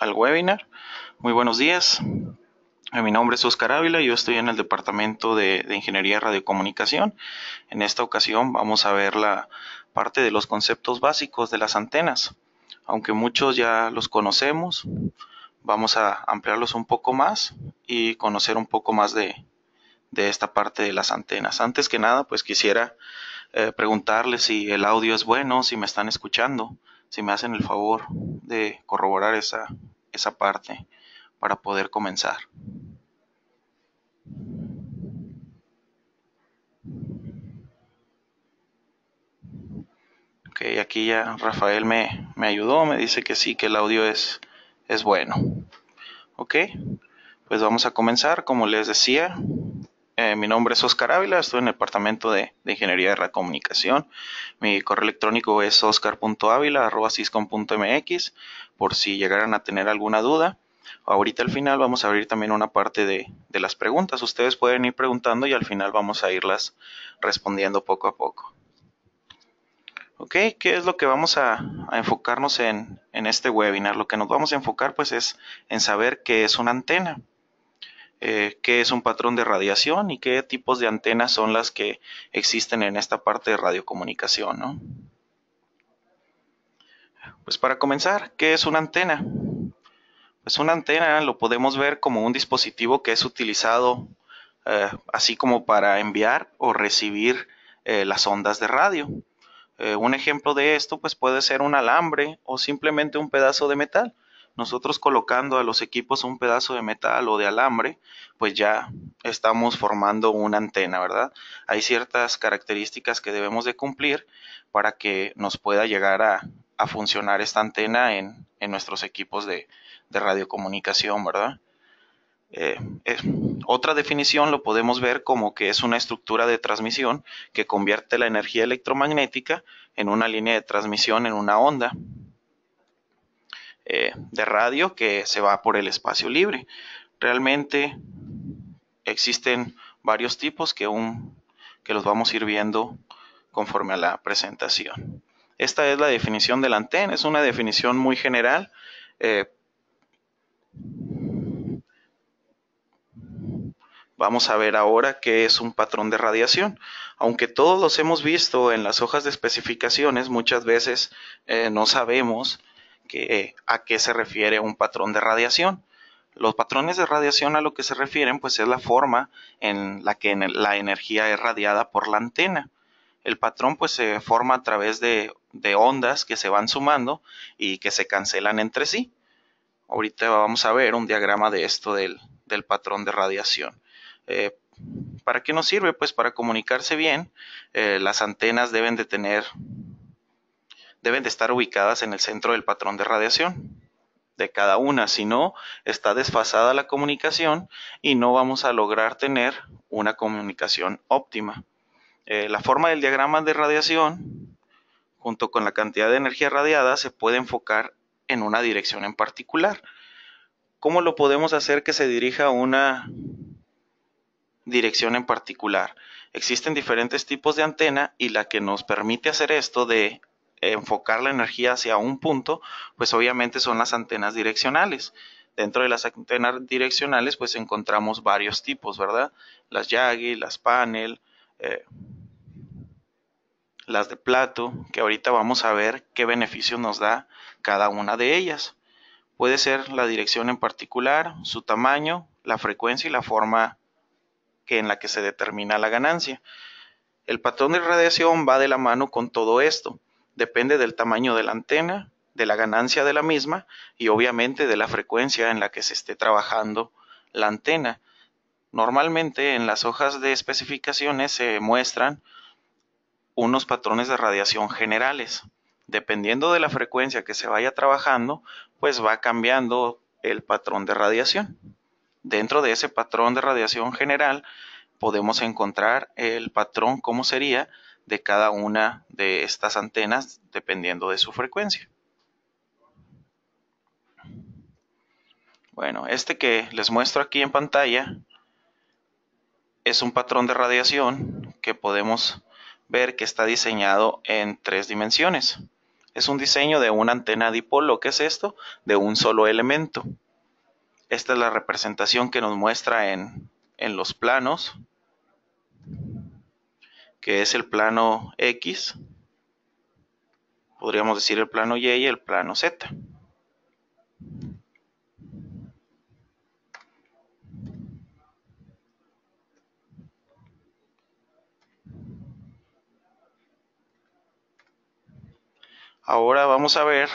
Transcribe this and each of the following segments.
al webinar. Muy buenos días. Eh, mi nombre es Oscar Ávila, yo estoy en el Departamento de, Ingeniería de Radiocomunicación. En esta ocasión vamos a ver la parte de los conceptos básicos de las antenas. Aunque muchos ya los conocemos, vamos a ampliarlos un poco más y conocer un poco más de, de esta parte de las antenas. Antes que nada, pues quisiera eh, preguntarles si el audio es bueno, si me están escuchando si me hacen el favor de corroborar esa, esa parte para poder comenzar. Ok, aquí ya Rafael me, me ayudó, me dice que sí, que el audio es, es bueno. Ok, pues vamos a comenzar, como les decía, eh, mi nombre es Oscar Ávila, estoy en el departamento de, Ingeniería de la Comunicación. Mi correo electrónico es oscar.ávila.ciscom.mx por si llegaran a tener alguna duda. Ahorita al final vamos a abrir también una parte de, las preguntas. Ustedes pueden ir preguntando y al final vamos a irlas respondiendo poco a poco. ¿Ok? ¿Qué es lo que vamos a, enfocarnos en, en este webinar? Lo que nos vamos a enfocar pues es en saber qué es una antena. Eh, qué es un patrón de radiación y qué tipos de antenas son las que existen en esta parte de radiocomunicación. Pues para comenzar, ¿qué es una antena? Pues una antena lo podemos ver como un dispositivo que es utilizado eh, así como para enviar o recibir eh, las ondas de radio. un ejemplo de esto pues puede ser un alambre o simplemente un pedazo de metal nosotros colocando a los equipos un pedazo de metal o de alambre, pues ya estamos formando una antena, ¿verdad? Hay ciertas características que debemos de cumplir para que nos pueda llegar a, funcionar esta antena en, nuestros equipos de, radiocomunicación, ¿verdad? Eh, eh, otra definición lo podemos ver como que es una estructura de transmisión que convierte la energía electromagnética en una línea de transmisión en una onda. Eh, de radio que se va por el espacio libre. Realmente existen varios tipos que, un, que los vamos a ir viendo conforme a la presentación. Esta es la definición de la antena, es una definición muy general. Eh, vamos a ver ahora qué es un patrón de radiación. Aunque todos los hemos visto en las hojas de especificaciones, muchas veces eh, no sabemos a qué se refiere un patrón de radiación. Los patrones de radiación a lo que se refieren pues es la forma en la que la energía es radiada por la antena. El patrón pues se forma a través de, ondas que se van sumando y que se cancelan entre sí. Ahorita vamos a ver un diagrama de esto del, del patrón de radiación. Eh, ¿Para qué nos sirve? Pues para comunicarse bien. Eh, las antenas deben de tener deben de estar ubicadas en el centro del patrón de radiación de cada una, si no está desfasada la comunicación y no vamos a lograr tener una comunicación óptima. Eh, la forma del diagrama de radiación, junto con la cantidad de energía radiada, se puede enfocar en una dirección en particular. ¿Cómo lo podemos hacer que se dirija a una dirección en particular? Existen diferentes tipos de antena y la que nos permite hacer esto de enfocar la energía hacia un punto, pues obviamente son las antenas direccionales. Dentro de las antenas direccionales, pues encontramos varios tipos, ¿verdad? Las Yagi, las Panel, eh, las de plato, que ahorita vamos a ver qué beneficio nos da cada una de ellas. Puede ser la dirección en particular, su tamaño, la frecuencia y la forma en la que se determina la ganancia. El patrón de radiación va de la mano con todo esto depende del tamaño de la antena, de la ganancia de la misma y obviamente de la frecuencia en la que se esté trabajando la antena. Normalmente en las hojas de especificaciones se muestran unos patrones de radiación generales. Dependiendo de la frecuencia que se vaya trabajando, pues va cambiando el patrón de radiación. Dentro de ese patrón de radiación general podemos encontrar el patrón como sería de cada una de estas antenas dependiendo de su frecuencia. Bueno, este que les muestro aquí en pantalla es un patrón de radiación que podemos ver que está diseñado en tres dimensiones. Es un diseño de una antena dipolo, ¿qué es esto? De un solo elemento. Esta es la representación que nos muestra en, en los planos que es el plano X, podríamos decir el plano Y y el plano Z. Ahora vamos a ver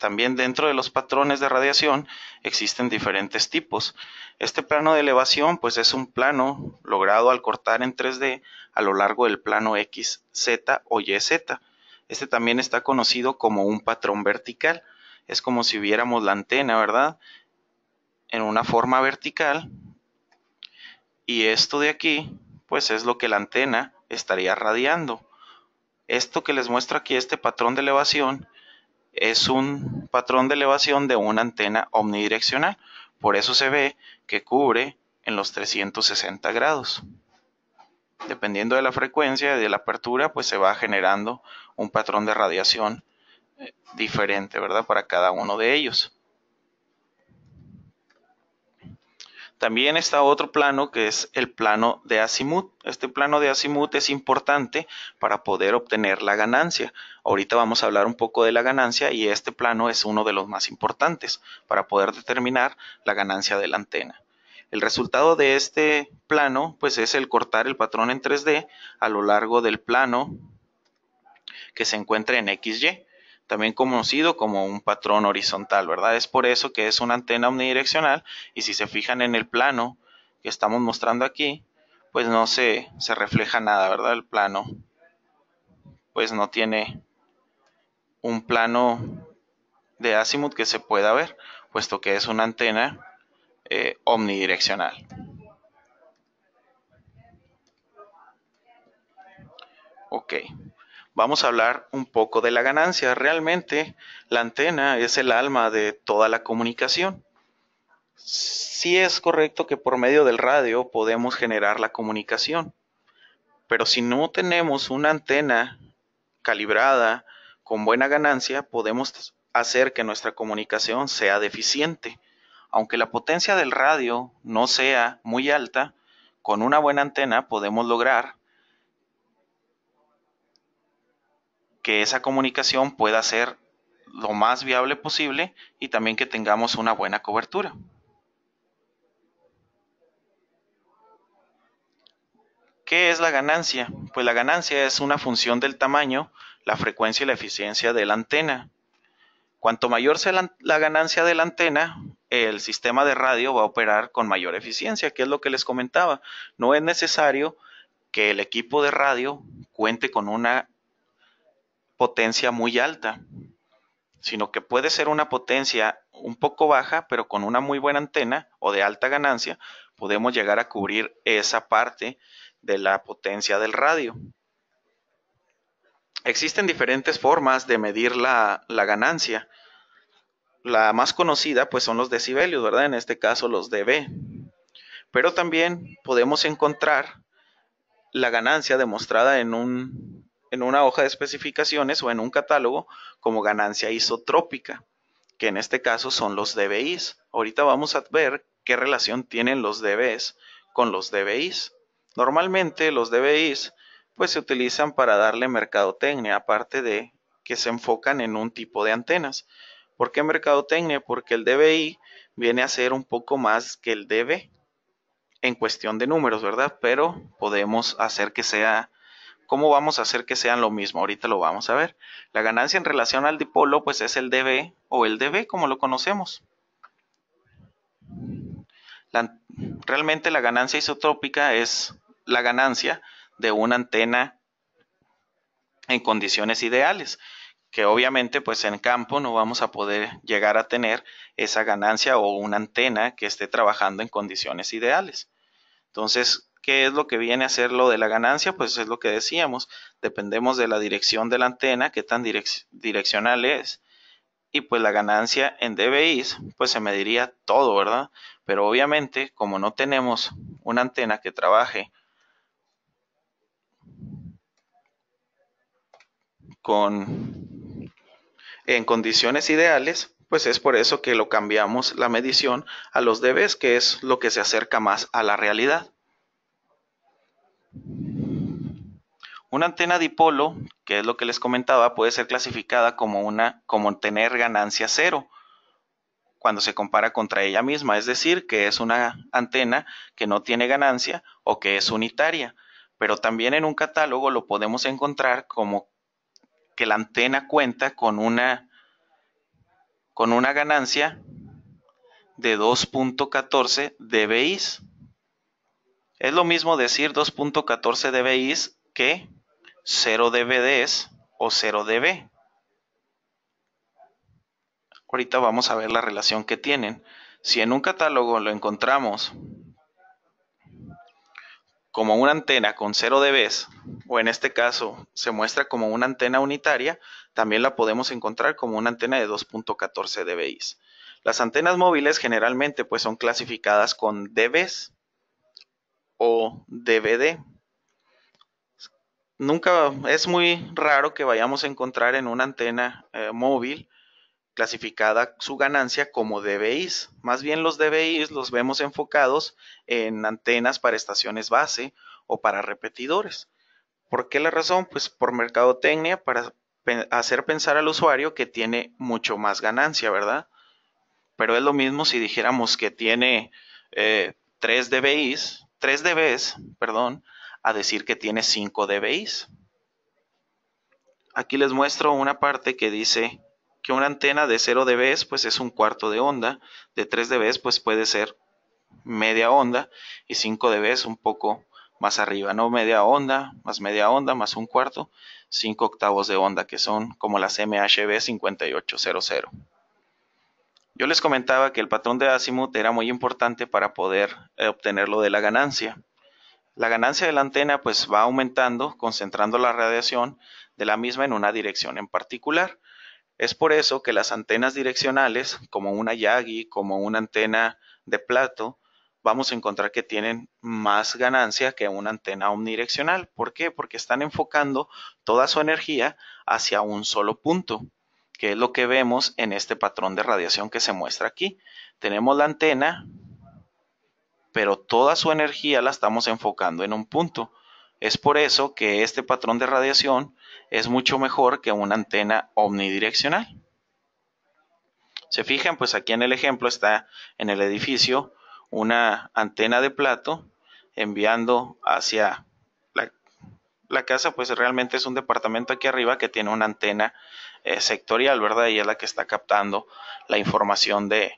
también dentro de los patrones de radiación existen diferentes tipos. Este plano de elevación pues es un plano logrado al cortar en 3D a lo largo del plano X, Z o YZ. Este también está conocido como un patrón vertical. Es como si viéramos la antena, ¿verdad? En una forma vertical. Y esto de aquí pues es lo que la antena estaría radiando. Esto que les muestro aquí, este patrón de elevación, es un patrón de elevación de una antena omnidireccional. Por eso se ve que cubre en los 360 grados. Dependiendo de la frecuencia y de la apertura, pues se va generando un patrón de radiación eh, diferente, ¿verdad? Para cada uno de ellos. También está otro plano que es el plano de azimut. Este plano de azimut es importante para poder obtener la ganancia. Ahorita vamos a hablar un poco de la ganancia y este plano es uno de los más importantes para poder determinar la ganancia de la antena. El resultado de este plano pues es el cortar el patrón en 3D a lo largo del plano que se encuentra en XY también conocido como un patrón horizontal, ¿verdad? Es por eso que es una antena omnidireccional y si se fijan en el plano que estamos mostrando aquí, pues no se, se refleja nada, ¿verdad? El plano pues no tiene un plano de azimut que se pueda ver, puesto que es una antena eh, omnidireccional. Ok vamos a hablar un poco de la ganancia. Realmente la antena es el alma de toda la comunicación. Sí es correcto que por medio del radio podemos generar la comunicación, pero si no tenemos una antena calibrada con buena ganancia, podemos hacer que nuestra comunicación sea deficiente. Aunque la potencia del radio no sea muy alta, con una buena antena podemos lograr que esa comunicación pueda ser lo más viable posible y también que tengamos una buena cobertura. ¿Qué es la ganancia? Pues la ganancia es una función del tamaño, la frecuencia y la eficiencia de la antena. Cuanto mayor sea la, la, ganancia de la antena, el sistema de radio va a operar con mayor eficiencia, que es lo que les comentaba. No es necesario que el equipo de radio cuente con una potencia muy alta, sino que puede ser una potencia un poco baja, pero con una muy buena antena o de alta ganancia, podemos llegar a cubrir esa parte de la potencia del radio. Existen diferentes formas de medir la, la ganancia. La más conocida pues son los decibelios, ¿verdad? En este caso los dB. Pero también podemos encontrar la ganancia demostrada en un en una hoja de especificaciones o en un catálogo como ganancia isotrópica, que en este caso son los DBIs. Ahorita vamos a ver qué relación tienen los DBs con los DBIs. Normalmente los DBIs pues se utilizan para darle mercadotecnia, aparte de que se enfocan en un tipo de antenas. ¿Por qué mercadotecnia? Porque el DBI viene a ser un poco más que el DB en cuestión de números, ¿verdad? Pero podemos hacer que sea ¿Cómo vamos a hacer que sean lo mismo? Ahorita lo vamos a ver. La ganancia en relación al dipolo, pues es el DB o el DB, como lo conocemos. realmente la ganancia isotrópica es la ganancia de una antena en condiciones ideales, que obviamente pues en campo no vamos a poder llegar a tener esa ganancia o una antena que esté trabajando en condiciones ideales. Entonces, ¿Qué es lo que viene a ser lo de la ganancia? Pues es lo que decíamos, dependemos de la dirección de la antena, qué tan direccional es. Y pues la ganancia en DBIs, pues se mediría todo, ¿verdad? Pero obviamente, como no tenemos una antena que trabaje con en condiciones ideales, pues es por eso que lo cambiamos la medición a los dBs, que es lo que se acerca más a la realidad. Una antena dipolo, que es lo que les comentaba, puede ser clasificada como una como tener ganancia cero cuando se compara contra ella misma, es decir, que es una antena que no tiene ganancia o que es unitaria. Pero también en un catálogo lo podemos encontrar como que la antena cuenta con una con una ganancia de 2.14 dBi. Es lo mismo decir 2.14 dBi que 0 DVDs o 0 DB. Ahorita vamos a ver la relación que tienen. Si en un catálogo lo encontramos como una antena con 0 dBs, o en este caso se muestra como una antena unitaria, también la podemos encontrar como una antena de 2.14 dBis. Las antenas móviles generalmente pues, son clasificadas con dBs o DVD nunca es muy raro que vayamos a encontrar en una antena eh, móvil clasificada su ganancia como DBIs. Más bien los DBIs los vemos enfocados en antenas para estaciones base o para repetidores. ¿Por qué la razón? Pues por mercadotecnia para hacer pensar al usuario que tiene mucho más ganancia, ¿verdad? Pero es lo mismo si dijéramos que tiene eh, 3 DBIs, 3 DBs, perdón, a decir que tiene 5 dBIs. Aquí les muestro una parte que dice que una antena de 0 dBs pues es un cuarto de onda, de 3 dBs pues puede ser media onda y 5 dBs un poco más arriba, no media onda, más media onda, más un cuarto, 5 octavos de onda que son como las MHB 5800. Yo les comentaba que el patrón de azimut era muy importante para poder eh, obtener lo de la ganancia. La ganancia de la antena pues va aumentando, concentrando la radiación de la misma en una dirección en particular. Es por eso que las antenas direccionales, como una Yagi, como una antena de plato, vamos a encontrar que tienen más ganancia que una antena omnidireccional. ¿Por qué? Porque están enfocando toda su energía hacia un solo punto, que es lo que vemos en este patrón de radiación que se muestra aquí. Tenemos la antena pero toda su energía la estamos enfocando en un punto. Es por eso que este patrón de radiación es mucho mejor que una antena omnidireccional. Se fijan, pues aquí en el ejemplo está en el edificio una antena de plato enviando hacia la, casa, pues realmente es un departamento aquí arriba que tiene una antena eh, sectorial, ¿verdad? Y es la que está captando la información de,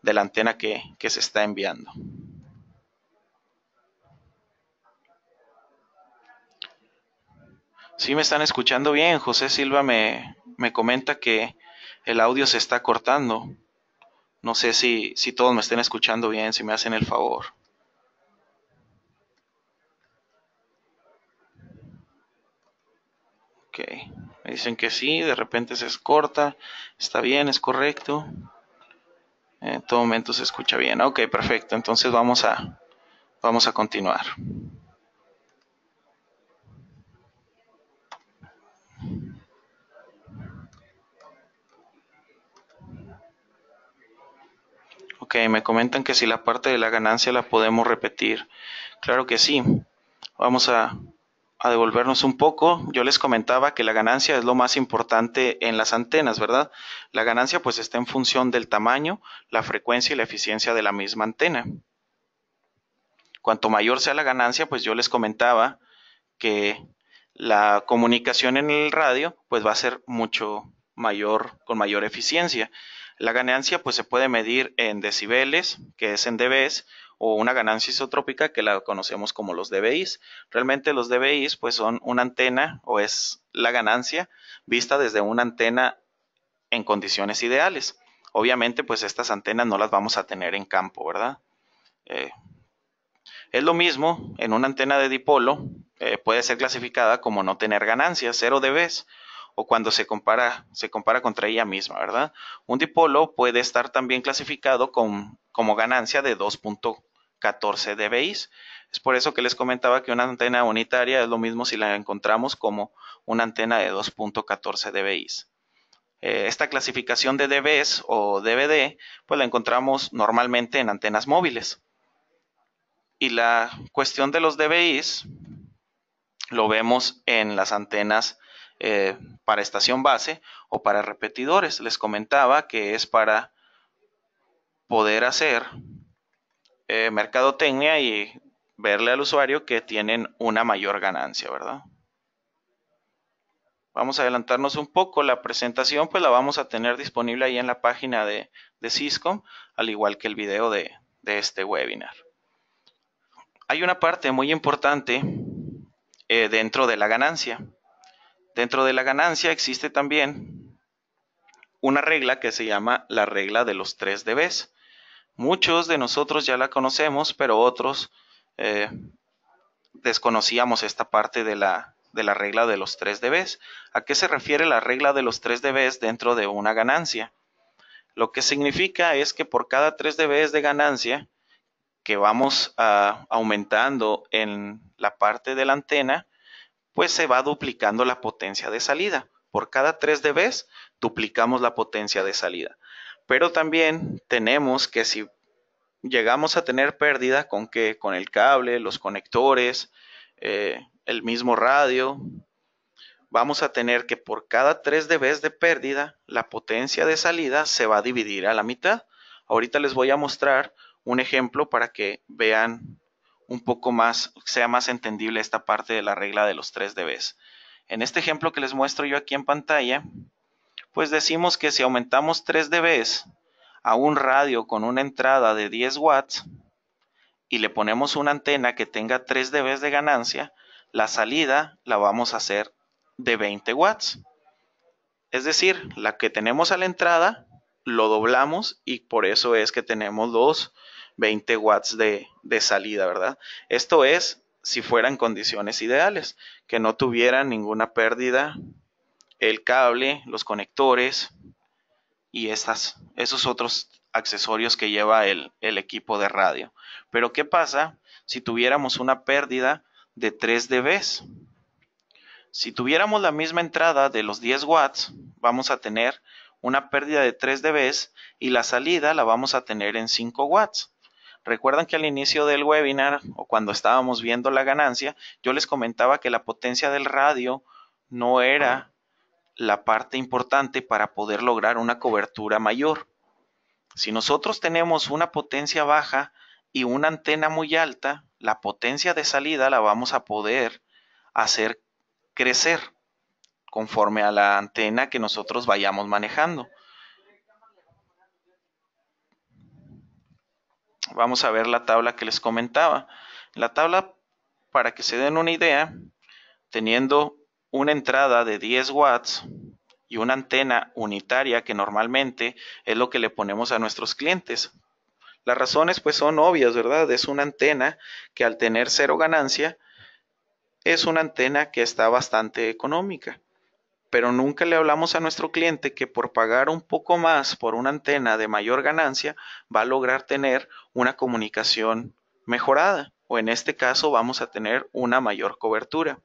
de la antena que se está enviando. si me están escuchando bien. José Silva me, me comenta que el audio se está cortando. No sé si, si todos me estén escuchando bien, si me hacen el favor. Ok, me dicen que sí, de repente se corta, está bien, es correcto. En todo momento se escucha bien. Ok, perfecto. Entonces vamos a, vamos a continuar. Ok, me comentan que si la parte de la ganancia la podemos repetir. Claro que sí. Vamos a, devolvernos un poco. Yo les comentaba que la ganancia es lo más importante en las antenas, ¿verdad? La ganancia pues está en función del tamaño, la frecuencia y la eficiencia de la misma antena. Cuanto mayor sea la ganancia, pues yo les comentaba que la comunicación en el radio pues va a ser mucho mayor, con mayor eficiencia. La ganancia pues se puede medir en decibeles, que es en dBs, o una ganancia isotrópica que la conocemos como los DBIs. Realmente los DBIs pues son una antena o es la ganancia vista desde una antena en condiciones ideales. Obviamente pues estas antenas no las vamos a tener en campo, ¿verdad? Eh, es lo mismo en una antena de dipolo, eh, puede ser clasificada como no tener ganancia, cero dBs o cuando se compara, se compara contra ella misma, ¿verdad? Un dipolo puede estar también clasificado como ganancia de 2.14 dBis. Es por eso que les comentaba que una antena unitaria es lo mismo si la encontramos como una antena de 2.14 dBis. Eh, esta clasificación de dBs o dBD pues la encontramos normalmente en antenas móviles. Y la cuestión de los dBis lo vemos en las antenas eh, para estación base o para repetidores. Les comentaba que es para poder hacer eh, mercadotecnia y verle al usuario que tienen una mayor ganancia, ¿verdad? Vamos a adelantarnos un poco. La presentación pues la vamos a tener disponible ahí en la página de, Cisco, al igual que el video de, este webinar. Hay una parte muy importante eh, dentro de la ganancia Dentro de la ganancia existe también una regla que se llama la regla de los tres debes. Muchos de nosotros ya la conocemos, pero otros eh, desconocíamos esta parte de la, regla de los tres debes. ¿A qué se refiere la regla de los tres debes dentro de una ganancia? Lo que significa es que por cada tres debes de ganancia que vamos ah, aumentando en la parte de la antena, pues se va duplicando la potencia de salida. Por cada 3 dB duplicamos la potencia de salida. Pero también tenemos que si llegamos a tener pérdida con que con el cable, los conectores, eh, el mismo radio, vamos a tener que por cada 3 dB de pérdida, la potencia de salida se va a dividir a la mitad. Ahorita les voy a mostrar un ejemplo para que vean un poco más, sea más entendible esta parte de la regla de los tres dBs. En este ejemplo que les muestro yo aquí en pantalla, pues decimos que si aumentamos 3 dBs a un radio con una entrada de 10 watts y le ponemos una antena que tenga 3 dBs de ganancia, la salida la vamos a hacer de 20 watts. Es decir, la que tenemos a la entrada lo doblamos y por eso es que tenemos dos 20 watts de, salida, ¿verdad? Esto es si fueran condiciones ideales, que no tuvieran ninguna pérdida el cable, los conectores y estas, esos otros accesorios que lleva el, el, equipo de radio. Pero ¿qué pasa si tuviéramos una pérdida de 3 dB? Si tuviéramos la misma entrada de los 10 watts, vamos a tener una pérdida de 3 dB y la salida la vamos a tener en 5 watts. Recuerdan que al inicio del webinar o cuando estábamos viendo la ganancia, yo les comentaba que la potencia del radio no era la parte importante para poder lograr una cobertura mayor. Si nosotros tenemos una potencia baja y una antena muy alta, la potencia de salida la vamos a poder hacer crecer conforme a la antena que nosotros vayamos manejando. Vamos a ver la tabla que les comentaba. La tabla, para que se den una idea, teniendo una entrada de 10 watts y una antena unitaria que normalmente es lo que le ponemos a nuestros clientes. Las razones pues son obvias, ¿verdad? Es una antena que al tener cero ganancia es una antena que está bastante económica pero nunca le hablamos a nuestro cliente que por pagar un poco más por una antena de mayor ganancia va a lograr tener una comunicación mejorada o en este caso vamos a tener una mayor cobertura.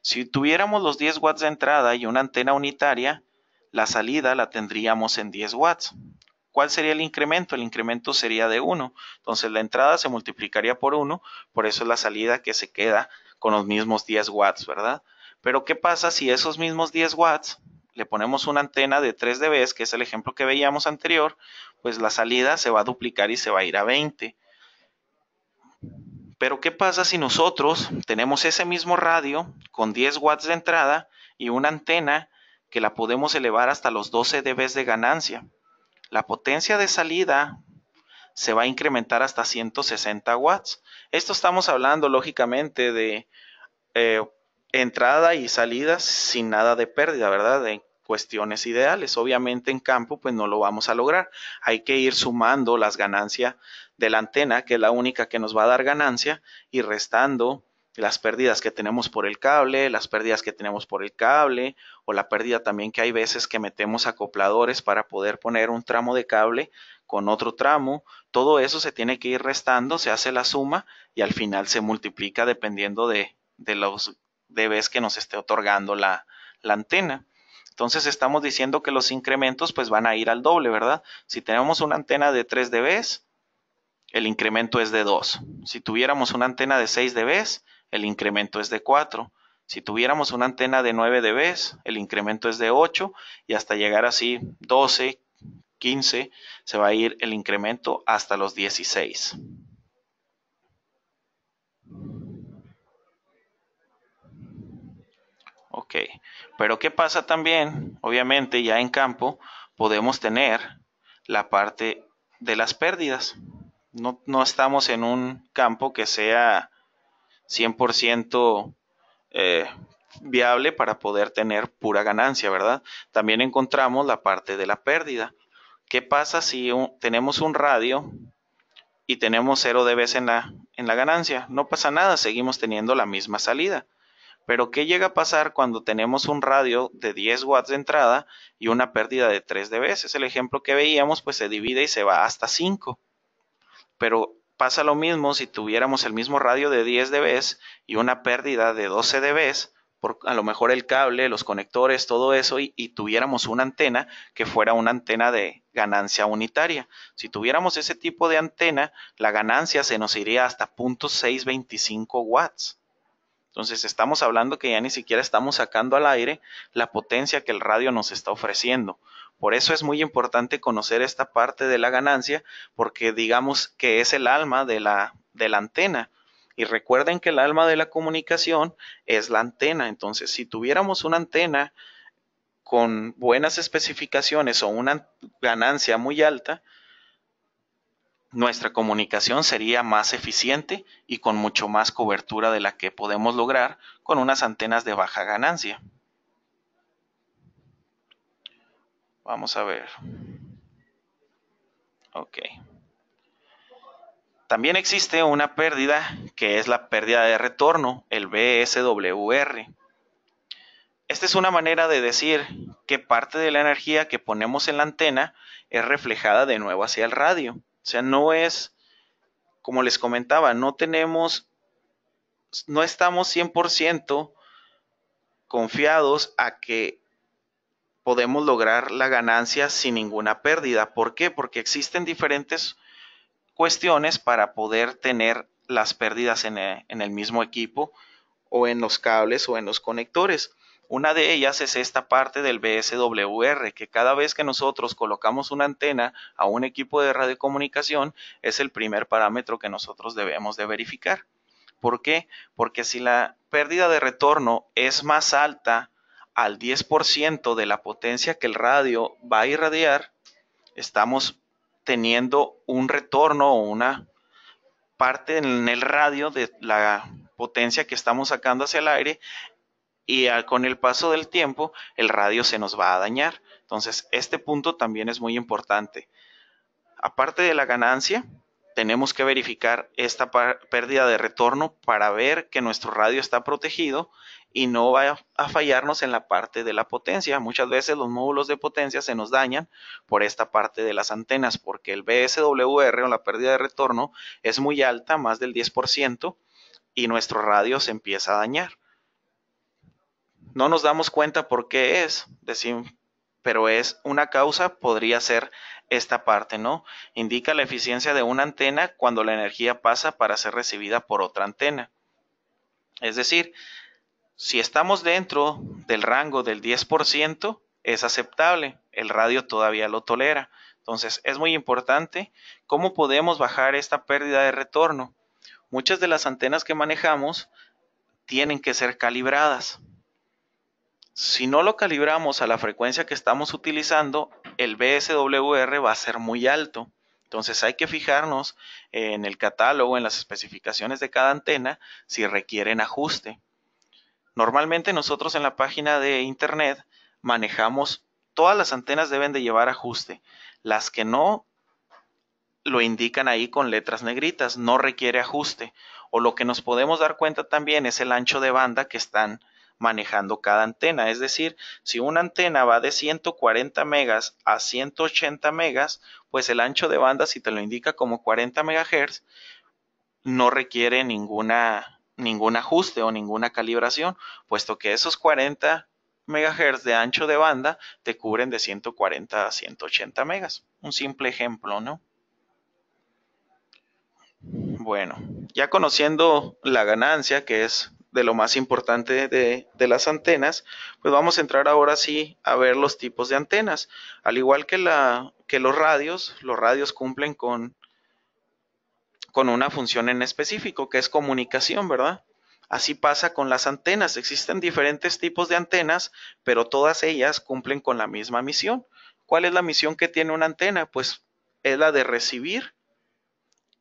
Si tuviéramos los 10 watts de entrada y una antena unitaria, la salida la tendríamos en 10 watts. ¿Cuál sería el incremento? El incremento sería de 1. Entonces la entrada se multiplicaría por 1, por eso es la salida que se queda con los mismos 10 watts, ¿verdad? Pero ¿qué pasa si esos mismos 10 watts le ponemos una antena de 3 dB, que es el ejemplo que veíamos anterior, pues la salida se va a duplicar y se va a ir a 20. Pero ¿qué pasa si nosotros tenemos ese mismo radio con 10 watts de entrada y una antena que la podemos elevar hasta los 12 dB de ganancia? La potencia de salida se va a incrementar hasta 160 watts. Esto estamos hablando lógicamente de eh, entrada y salida sin nada de pérdida, ¿verdad? de cuestiones ideales. Obviamente en campo pues no lo vamos a lograr. Hay que ir sumando las ganancias de la antena, que es la única que nos va a dar ganancia, y restando las pérdidas que tenemos por el cable, las pérdidas que tenemos por el cable, o la pérdida también que hay veces que metemos acopladores para poder poner un tramo de cable con otro tramo, todo eso se tiene que ir restando, se hace la suma y al final se multiplica dependiendo de, de los de vez que nos esté otorgando la, antena. Entonces estamos diciendo que los incrementos pues van a ir al doble, ¿verdad? Si tenemos una antena de 3 dB, el incremento es de 2. Si tuviéramos una antena de 6 dB, el incremento es de 4. Si tuviéramos una antena de 9 dB, el incremento es de 8 y hasta llegar así 12, 15, se va a ir el incremento hasta los 16. Ok, pero ¿qué pasa también? Obviamente ya en campo podemos tener la parte de las pérdidas. No, no estamos en un campo que sea 100% eh, viable para poder tener pura ganancia, ¿verdad? También encontramos la parte de la pérdida. ¿Qué pasa si tenemos un radio y tenemos 0 de en la, en la ganancia? No pasa nada, seguimos teniendo la misma salida. Pero ¿qué llega a pasar cuando tenemos un radio de 10 watts de entrada y una pérdida de 3 dB? Es el ejemplo que veíamos, pues se divide y se va hasta 5. Pero pasa lo mismo si tuviéramos el mismo radio de 10 dB y una pérdida de 12 dB, por a lo mejor el cable, los conectores, todo eso, y, y tuviéramos una antena que fuera una antena de ganancia unitaria. Si tuviéramos ese tipo de antena, la ganancia se nos iría hasta 0.625 watts entonces estamos hablando que ya ni siquiera estamos sacando al aire la potencia que el radio nos está ofreciendo. Por eso es muy importante conocer esta parte de la ganancia, porque digamos que es el alma de la, de la antena. Y recuerden que el alma de la comunicación es la antena. Entonces, si tuviéramos una antena con buenas especificaciones o una ganancia muy alta, nuestra comunicación sería más eficiente y con mucho más cobertura de la que podemos lograr con unas antenas de baja ganancia. Vamos a ver. Ok. También existe una pérdida que es la pérdida de retorno, el BSWR. Esta es una manera de decir que parte de la energía que ponemos en la antena es reflejada de nuevo hacia el radio. O sea, no es, como les comentaba, no tenemos, no estamos 100% confiados a que podemos lograr la ganancia sin ninguna pérdida. ¿Por qué? Porque existen diferentes cuestiones para poder tener las pérdidas en eh, el, mismo equipo o en los cables o en los conectores. Una de ellas es esta parte del BSWR, que cada vez que nosotros colocamos una antena a un equipo de radiocomunicación es el primer parámetro que nosotros debemos de verificar. ¿Por qué? Porque si la pérdida de retorno es más alta al 10% de la potencia que el radio va a irradiar, estamos teniendo un retorno o una parte en el radio de la potencia que estamos sacando hacia el aire y con el paso del tiempo el radio se nos va a dañar. Entonces, este punto también es muy importante. Aparte de la ganancia, tenemos que verificar esta pérdida de retorno para ver que nuestro radio está protegido y no va a fallarnos en la parte de la potencia. Muchas veces los módulos de potencia se nos dañan por esta parte de las antenas, porque el BSWR o la pérdida de retorno es muy alta, más del 10%, y nuestro radio se empieza a dañar. No nos damos cuenta por qué es, decir pero es una causa, podría ser esta parte, ¿no? Indica la eficiencia de una antena cuando la energía pasa para ser recibida por otra antena. Es decir, si estamos dentro del rango del 10%, es aceptable, el radio todavía lo tolera. Entonces, es muy importante cómo podemos bajar esta pérdida de retorno. Muchas de las antenas que manejamos tienen que ser calibradas. Si no lo calibramos a la frecuencia que estamos utilizando, el BSWR va a ser muy alto. Entonces hay que fijarnos en el catálogo, en las especificaciones de cada antena, si requieren ajuste. Normalmente nosotros en la página de internet manejamos todas las antenas deben de llevar ajuste. Las que no lo indican ahí con letras negritas, no requiere ajuste. O lo que nos podemos dar cuenta también es el ancho de banda que están manejando cada antena. Es decir, si una antena va de 140 megas a 180 megas, pues el ancho de banda, si te lo indica como 40 megahertz, no requiere ninguna, ningún ajuste o ninguna calibración, puesto que esos 40 megahertz de ancho de banda te cubren de 140 a 180 megas. Un simple ejemplo, ¿no? Bueno, ya conociendo la ganancia, que es de lo más importante de, las antenas, pues vamos a entrar ahora sí a ver los tipos de antenas. Al igual que, que los radios, los radios cumplen con, con una función en específico, que es comunicación, ¿verdad? Así pasa con las antenas. Existen diferentes tipos de antenas, pero todas ellas cumplen con la misma misión. ¿Cuál es la misión que tiene una antena? Pues es la de recibir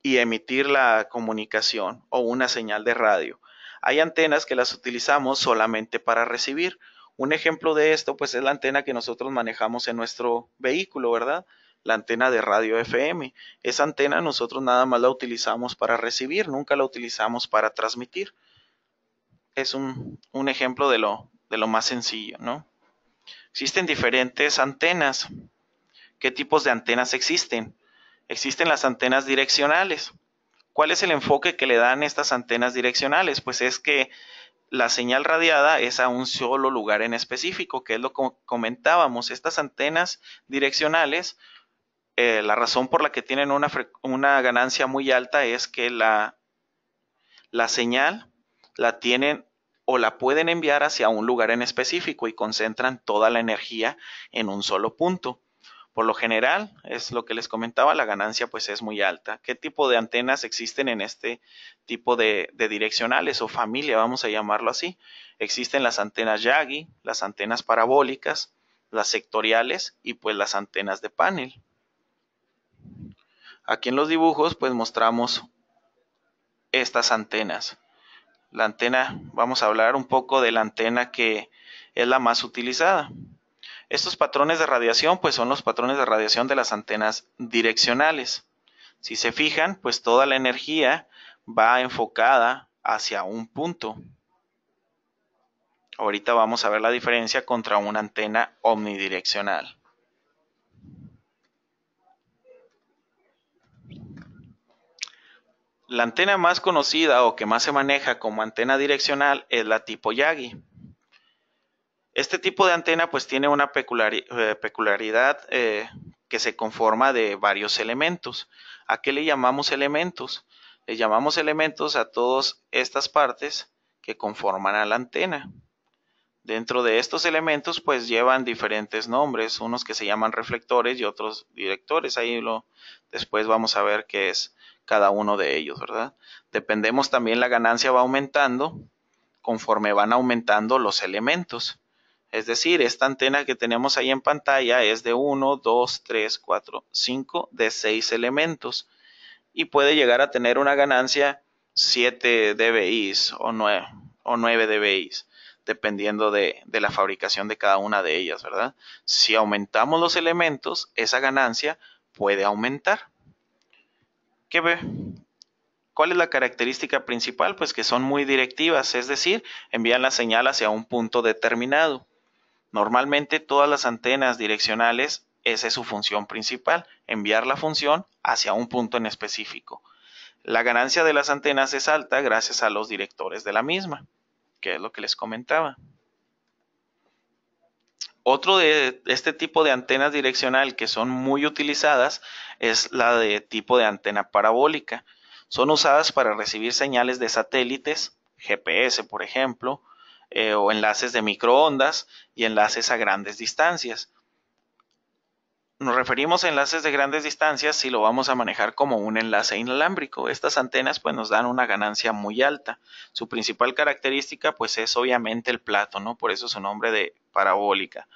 y emitir la comunicación o una señal de radio. Hay antenas que las utilizamos solamente para recibir. Un ejemplo de esto pues es la antena que nosotros manejamos en nuestro vehículo, ¿verdad? La antena de radio FM. Esa antena nosotros nada más la utilizamos para recibir, nunca la utilizamos para transmitir. Es un, ejemplo de lo, de lo más sencillo, ¿no? Existen diferentes antenas. ¿Qué tipos de antenas existen? Existen las antenas direccionales. ¿Cuál es el enfoque que le dan estas antenas direccionales? Pues es que la señal radiada es a un solo lugar en específico, que es lo que comentábamos. Estas antenas direccionales, eh, la razón por la que tienen una, ganancia muy alta es que la señal la tienen o la pueden enviar hacia un lugar en específico y concentran toda la energía en un solo punto. Por lo general, es lo que les comentaba, la ganancia pues es muy alta. ¿Qué tipo de antenas existen en este tipo de, de direccionales o familia, vamos a llamarlo así? Existen las antenas Yagi, las antenas parabólicas, las sectoriales y pues las antenas de panel. Aquí en los dibujos pues mostramos estas antenas. La antena, vamos a hablar un poco de la antena que es la más utilizada. Estos patrones de radiación pues son los patrones de radiación de las antenas direccionales. Si se fijan, pues toda la energía va enfocada hacia un punto. Ahorita vamos a ver la diferencia contra una antena omnidireccional. La antena más conocida o que más se maneja como antena direccional es la tipo Yagi. Este tipo de antena pues tiene una eh, peculiaridad eh, que se conforma de varios elementos. ¿A qué le llamamos elementos? Le llamamos elementos a todas estas partes que conforman a la antena. Dentro de estos elementos pues llevan diferentes nombres, unos que se llaman reflectores y otros directores. Ahí lo, después vamos a ver qué es cada uno de ellos, ¿verdad? Dependemos también la ganancia va aumentando conforme van aumentando los elementos. Es decir, esta antena que tenemos ahí en pantalla es de 1, 2, 3, 4, 5, de 6 elementos y puede llegar a tener una ganancia 7 dBIs o 9, o dBIs, dependiendo de, de, la fabricación de cada una de ellas, ¿verdad? Si aumentamos los elementos, esa ganancia puede aumentar. ¿Qué ve? ¿Cuál es la característica principal? Pues que son muy directivas, es decir, envían la señal hacia un punto determinado. Normalmente todas las antenas direccionales, esa es su función principal, enviar la función hacia un punto en específico. La ganancia de las antenas es alta gracias a los directores de la misma, que es lo que les comentaba. Otro de este tipo de antenas direccional que son muy utilizadas es la de tipo de antena parabólica. Son usadas para recibir señales de satélites, GPS por ejemplo, eh, o enlaces de microondas y enlaces a grandes distancias. Nos referimos a enlaces de grandes distancias si lo vamos a manejar como un enlace inalámbrico. Estas antenas pues nos dan una ganancia muy alta. Su principal característica pues es obviamente el plato, ¿no? Por eso su nombre de parabólica.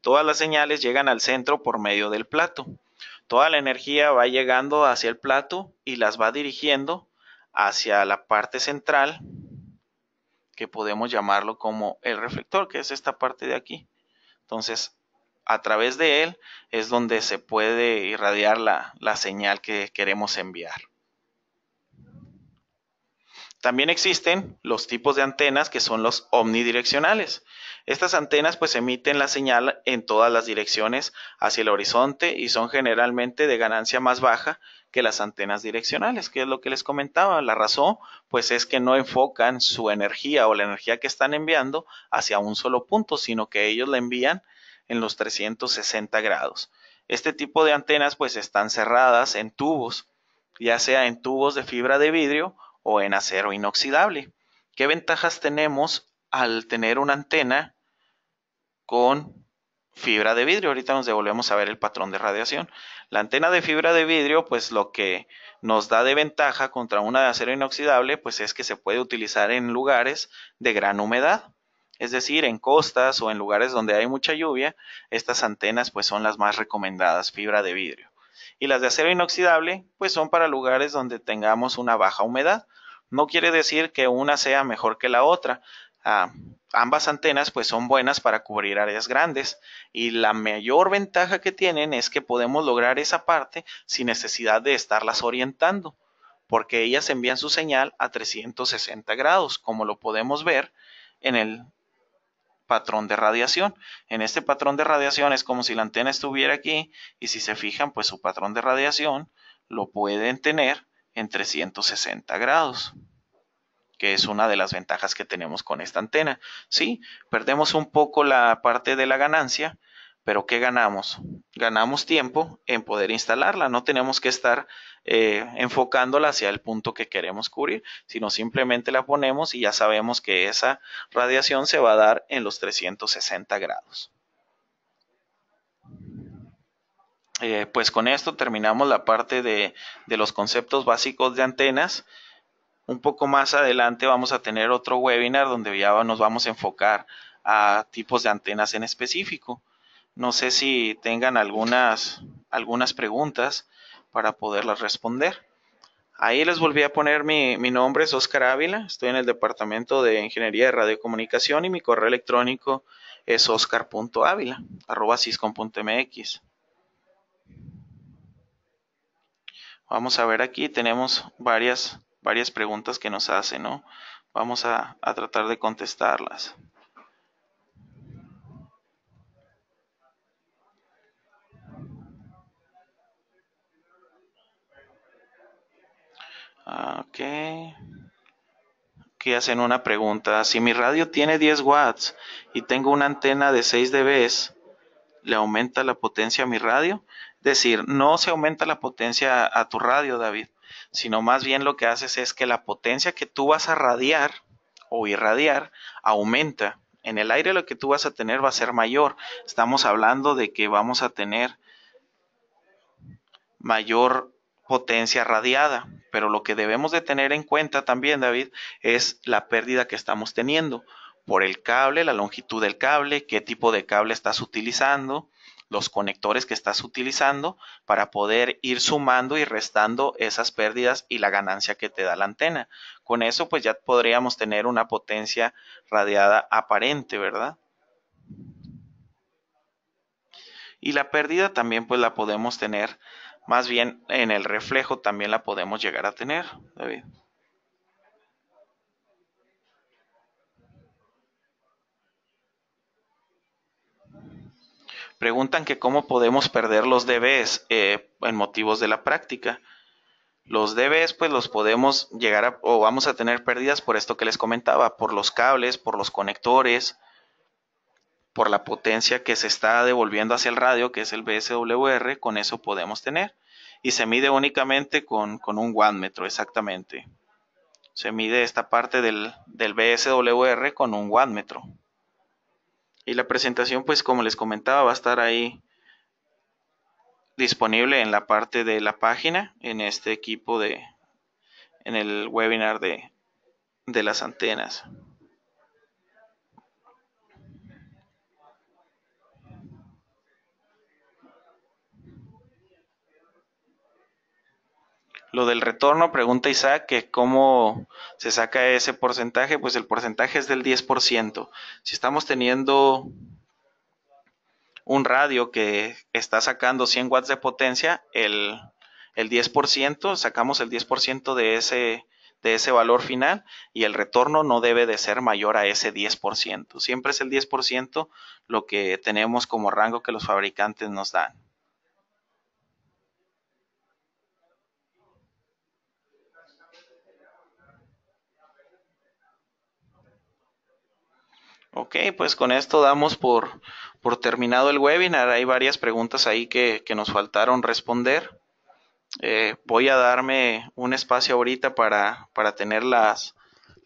Todas las señales llegan al centro por medio del plato. Toda la energía va llegando hacia el plato y las va dirigiendo hacia la parte central que podemos llamarlo como el reflector, que es esta parte de aquí. Entonces, a través de él es donde se puede irradiar la, la señal que queremos enviar. También existen los tipos de antenas que son los omnidireccionales. Estas antenas pues emiten la señal en todas las direcciones hacia el horizonte y son generalmente de ganancia más baja que las antenas direccionales, que es lo que les comentaba. La razón, pues es que no enfocan su energía o la energía que están enviando hacia un solo punto, sino que ellos la envían en los 360 grados. Este tipo de antenas pues están cerradas en tubos, ya sea en tubos de fibra de vidrio o en acero inoxidable. ¿Qué ventajas tenemos al tener una antena con fibra de vidrio. Ahorita nos devolvemos a ver el patrón de radiación. La antena de fibra de vidrio, pues lo que nos da de ventaja contra una de acero inoxidable, pues es que se puede utilizar en lugares de gran humedad. Es decir, en costas o en lugares donde hay mucha lluvia, estas antenas pues son las más recomendadas, fibra de vidrio. Y las de acero inoxidable pues son para lugares donde tengamos una baja humedad. No quiere decir que una sea mejor que la otra. Ah, ambas antenas pues son buenas para cubrir áreas grandes y la mayor ventaja que tienen es que podemos lograr esa parte sin necesidad de estarlas orientando porque ellas envían su señal a 360 grados como lo podemos ver en el patrón de radiación. En este patrón de radiación es como si la antena estuviera aquí y si se fijan pues su patrón de radiación lo pueden tener en 360 grados que es una de las ventajas que tenemos con esta antena. Sí, perdemos un poco la parte de la ganancia, pero ¿qué ganamos? Ganamos tiempo en poder instalarla, no tenemos que estar eh, enfocándola hacia el punto que queremos cubrir, sino simplemente la ponemos y ya sabemos que esa radiación se va a dar en los 360 grados. Eh, pues con esto terminamos la parte de los conceptos básicos de antenas un poco más adelante vamos a tener otro webinar donde ya nos vamos a enfocar a tipos de antenas en específico. No sé si tengan algunas, algunas preguntas para poderlas responder. Ahí les volví a poner mi, nombre, es Oscar Ávila, estoy en el Departamento de Ingeniería de Radiocomunicación y mi correo electrónico es oscar.ávila, Vamos a ver aquí, tenemos varias varias preguntas que nos hace, ¿no? Vamos a, a tratar de contestarlas. Ah, ok. Aquí hacen una pregunta. Si mi radio tiene 10 watts y tengo una antena de 6 dB, ¿le aumenta la potencia a mi radio? Es decir, no se aumenta la potencia a tu radio, David sino más bien lo que haces es que la potencia que tú vas a radiar o irradiar aumenta. En el aire lo que tú vas a tener va a ser mayor. Estamos hablando de que vamos a tener mayor potencia radiada, pero lo que debemos de tener en cuenta también, David, es la pérdida que estamos teniendo por el cable, la longitud del cable, qué tipo de cable estás utilizando, los conectores que estás utilizando para poder ir sumando y restando esas pérdidas y la ganancia que te da la antena. Con eso pues ya podríamos tener una potencia radiada aparente, ¿verdad? Y la pérdida también pues la podemos tener, más bien en el reflejo también la podemos llegar a tener, David. Preguntan que cómo podemos perder los DBs eh, en motivos de la práctica. Los DBs pues los podemos llegar a o vamos a tener pérdidas por esto que les comentaba, por los cables, por los conectores, por la potencia que se está devolviendo hacia el radio, que es el BSWR, con eso podemos tener. Y se mide únicamente con, con un wattmetro, exactamente. Se mide esta parte del, del BSWR con un wattmetro. Y la presentación, pues como les comentaba, va a estar ahí disponible en la parte de la página, en este equipo de, en el webinar de, de las antenas. Lo del retorno, pregunta Isaac, que cómo se saca ese porcentaje, pues el porcentaje es del 10%. Si estamos teniendo un radio que está sacando 100 watts de potencia, el, el 10%, sacamos el 10% de ese, de ese valor final y el retorno no debe de ser mayor a ese 10%. Siempre es el 10% lo que tenemos como rango que los fabricantes nos dan. Ok, pues con esto damos por, terminado el webinar. Hay varias preguntas ahí que, nos faltaron responder. Eh, voy a darme un espacio ahorita para, para tener las,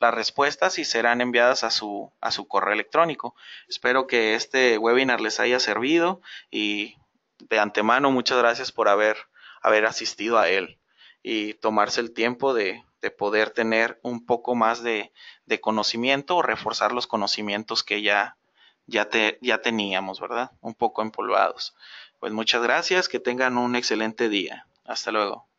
las respuestas y serán enviadas a su, a su correo electrónico. Espero que este webinar les haya servido y de antemano muchas gracias por haber, haber asistido a él y tomarse el tiempo de, de poder tener un poco más de, de conocimiento o reforzar los conocimientos que ya, ya, te, ya teníamos, ¿verdad? Un poco empolvados. Pues muchas gracias, que tengan un excelente día. Hasta luego.